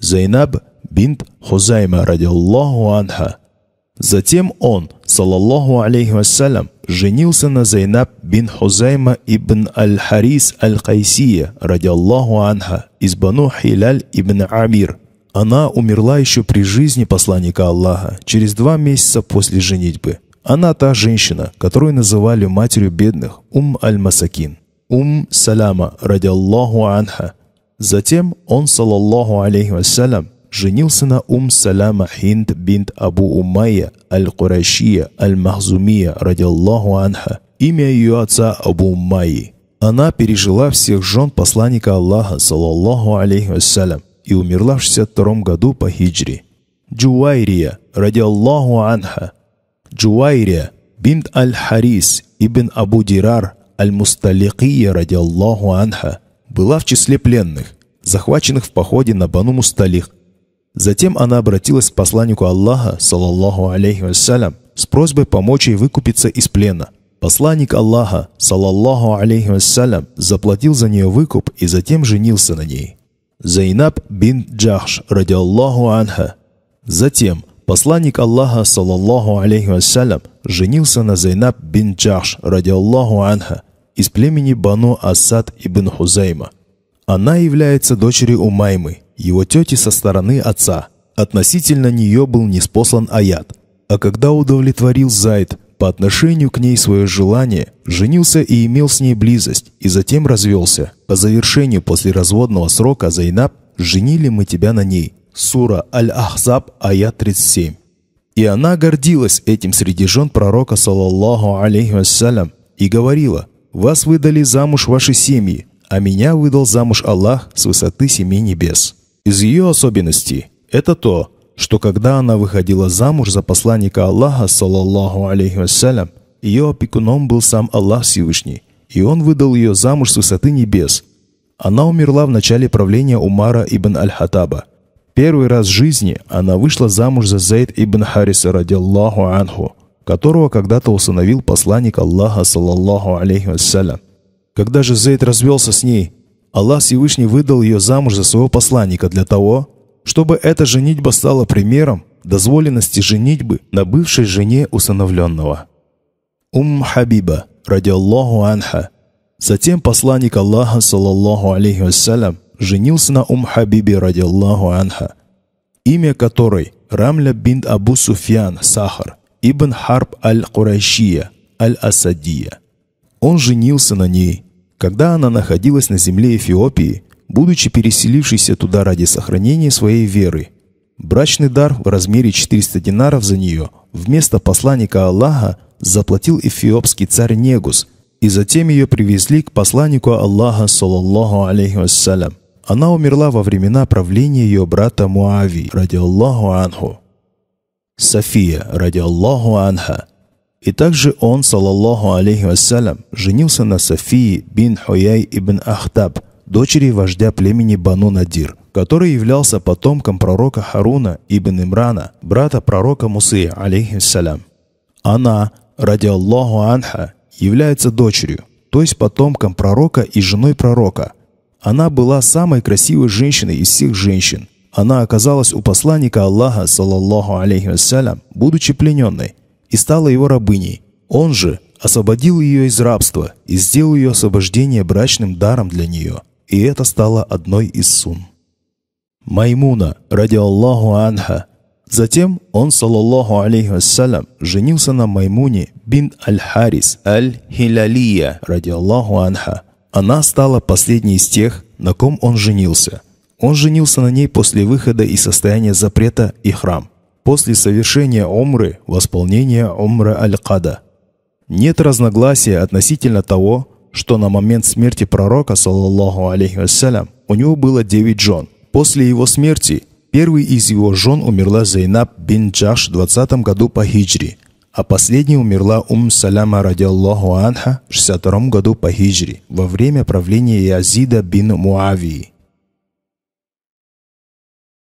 Зайнаб бинт Хузайма радиаллаху анха. Затем он, саллаллаху алейхи вассалям, женился на Зайнаб бин Хузайма ибн Аль-Харис Аль-Кайсия, ради радиаллаху анха, из Бану Хиляль ибн Амир. Она умерла еще при жизни посланника Аллаха, через два месяца после женитьбы. Она та женщина, которую называли матерью бедных, Ум Аль-Масакин. Ум Салама, радиаллаху анха, Затем он, саллаху алейхи вассалям, женился на Ум Салама Хинд бинт Абу Умайя Аль-Курашия Аль-Махзумия радиаллаху анха, имя ее отца Абу Умайи. Она пережила всех жен посланника Аллаха, саллаху алейхи вассалям, и умерла в 62 году по хиджри. Джуайрия, Аллаху анха. Джуайрия, бинт Аль-Харис, ибн Абу Дирар, Аль-Мусталикия, Аллаху анха – была в числе пленных, захваченных в походе на Бану Мусталих. Затем она обратилась к посланнику Аллаха, саллаллаху алейхи вассалям, с просьбой помочь ей выкупиться из плена. Посланник Аллаха, саллаллаху алейхи вассалям, заплатил за нее выкуп и затем женился на ней. Зайнаб бин Джахш, ради Аллаху анха. Затем посланник Аллаха, саллаллаху алейхи вассалям, женился на Зайнаб бин Джахш, ради Аллаху анха – из племени Бану Асад ибн Хузейма. Она является дочерью Умаймы, его тети со стороны отца. Относительно нее был неспослан аят. А когда удовлетворил Зайд по отношению к ней свое желание, женился и имел с ней близость, и затем развелся. По завершению после разводного срока Зайнаб «Женили мы тебя на ней». Сура Аль-Ахзаб, аят 37. И она гордилась этим среди жен пророка, саллаллаху алейхи вассалям, и говорила, вас выдали замуж ваши семьи, а меня выдал замуж Аллах с высоты семи небес. Из ее особенностей это то, что когда она выходила замуж за посланника Аллаха, саллаллаху алейхи вассалям, ее опекуном был сам Аллах Всевышний, и он выдал ее замуж с высоты небес. Она умерла в начале правления Умара ибн Аль-Хатаба. Первый раз в жизни она вышла замуж за Зейд ибн Хариса, ради радиллаху анху, которого когда-то усыновил посланник Аллаха, саллаллаху алейхи вассалям. Когда же Зейд развелся с ней, Аллах Всевышний выдал ее замуж за своего посланника для того, чтобы эта женитьба стала примером дозволенности женитьбы на бывшей жене усыновленного. Ум Хабиба, ради Аллаху анха. Затем посланник Аллаха, саллаллаху алейхи вассалям, женился на Ум Хабибе, ради Аллаху анха, имя которой Рамля бинт Абу Суфьян Сахар, Ибн Харб аль-Курайшия, аль-Асадия. Он женился на ней, когда она находилась на земле Эфиопии, будучи переселившейся туда ради сохранения своей веры. Брачный дар в размере 400 динаров за нее вместо посланника Аллаха заплатил эфиопский царь Негус, и затем ее привезли к посланнику Аллаха, саллаллаху алейхи вассалям. Она умерла во времена правления ее брата Муави, ради Аллаху анху. София, ради Аллаху Анха. И также он, салаллаху алейхи вассалям, женился на Софии бин Хуяй ибн Ахтаб, дочери вождя племени Бану Надир, который являлся потомком пророка Харуна ибн Имрана, брата пророка Мусы, алейхиссалям. Она, ради Аллаху Анха, является дочерью, то есть потомком пророка и женой пророка. Она была самой красивой женщиной из всех женщин, она оказалась у посланника Аллаха, саллаллаху алейхи вассалям, будучи плененной, и стала его рабыней. Он же освободил ее из рабства и сделал ее освобождение брачным даром для нее. И это стало одной из сун. Маймуна, ради Аллаху анха. Затем он, саллаллаху алейхи вассалям, женился на Маймуне бин Аль-Харис аль Хилалия ради Аллаху анха. Она стала последней из тех, на ком он женился – он женился на ней после выхода из состояния запрета и храм. После совершения омры – восполнение омры аль-Када. Нет разногласия относительно того, что на момент смерти пророка, саллаллаху алейхи вассалям, у него было девять жен. После его смерти первой из его жен умерла Зейнаб бин Джаш в 20 году по хиджри, а последняя умерла Ум Саляма Аллаху анха в 62 году по хиджри во время правления Язида бин Муавии.